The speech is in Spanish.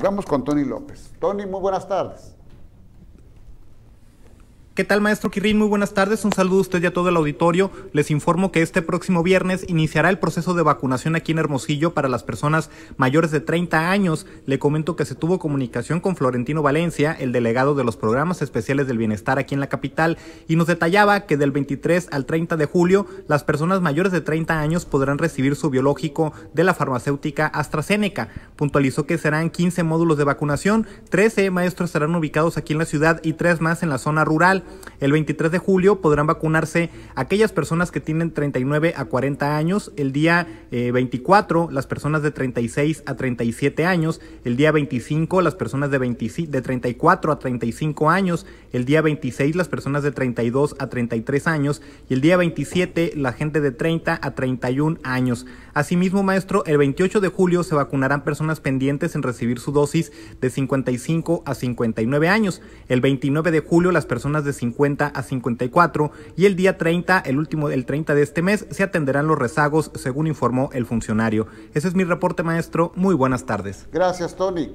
vamos con Tony López. Tony, muy buenas tardes. ¿Qué tal, maestro Quirín? Muy buenas tardes. Un saludo a usted y a todo el auditorio. Les informo que este próximo viernes iniciará el proceso de vacunación aquí en Hermosillo para las personas mayores de 30 años. Le comento que se tuvo comunicación con Florentino Valencia, el delegado de los programas especiales del bienestar aquí en la capital, y nos detallaba que del 23 al 30 de julio las personas mayores de 30 años podrán recibir su biológico de la farmacéutica AstraZeneca. Puntualizó que serán 15 módulos de vacunación, 13 maestros estarán ubicados aquí en la ciudad y 3 más en la zona rural. El 23 de julio podrán vacunarse aquellas personas que tienen 39 a 40 años, el día 24 eh, las personas de 36 a 37 años, el día 25 las personas de, de 34 a 35 años, el día 26 las personas de 32 a 33 años y el día 27 la gente de 30 a 31 años. Asimismo, maestro, el 28 de julio se vacunarán personas pendientes en recibir su dosis de 55 a 59 años, el 29 de julio las personas de 50 a 54 y el día 30, el último del 30 de este mes, se atenderán los rezagos, según informó el funcionario. Ese es mi reporte, maestro. Muy buenas tardes. Gracias, Tony.